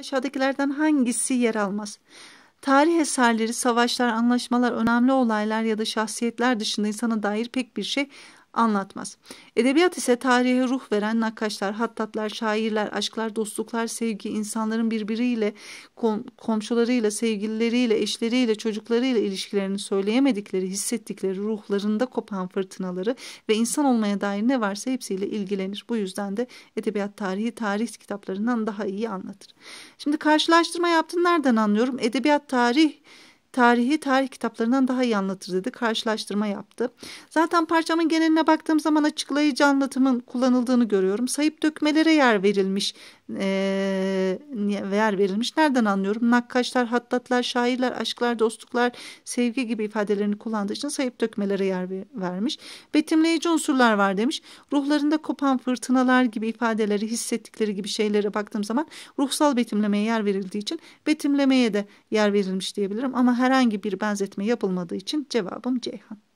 Aşağıdakilerden hangisi yer almaz? Tarih eserleri, savaşlar, anlaşmalar, önemli olaylar ya da şahsiyetler dışında insana dair pek bir şey anlatmaz. Edebiyat ise tarihe ruh veren nakkaşlar, hattatlar, şairler, aşklar, dostluklar, sevgi, insanların birbiriyle, kom komşularıyla, sevgilileriyle, eşleriyle, çocuklarıyla ilişkilerini söyleyemedikleri, hissettikleri ruhlarında kopan fırtınaları ve insan olmaya dair ne varsa hepsiyle ilgilenir. Bu yüzden de edebiyat tarihi tarih kitaplarından daha iyi anlatır. Şimdi karşılaştırma yaptın nereden anlıyorum? Edebiyat tarih tarihi tarih kitaplarından daha iyi anlatır dedi. Karşılaştırma yaptı. Zaten parçamın geneline baktığım zaman açıklayıcı anlatımın kullanıldığını görüyorum. Sayıp dökmelere yer verilmiş. Ee, yer verilmiş. Nereden anlıyorum? Nakkaşlar, hattatlar, şairler, aşklar, dostluklar, sevgi gibi ifadelerini kullandığı için sayıp dökmelere yer vermiş. Betimleyici unsurlar var demiş. Ruhlarında kopan fırtınalar gibi ifadeleri, hissettikleri gibi şeylere baktığım zaman ruhsal betimlemeye yer verildiği için betimlemeye de yer verilmiş diyebilirim. Ama herhangi bir benzetme yapılmadığı için cevabım Ceyhan.